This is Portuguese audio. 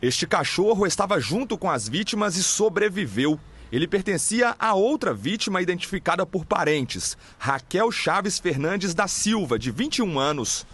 Este cachorro estava junto com as vítimas e sobreviveu. Ele pertencia a outra vítima identificada por parentes, Raquel Chaves Fernandes da Silva, de 21 anos.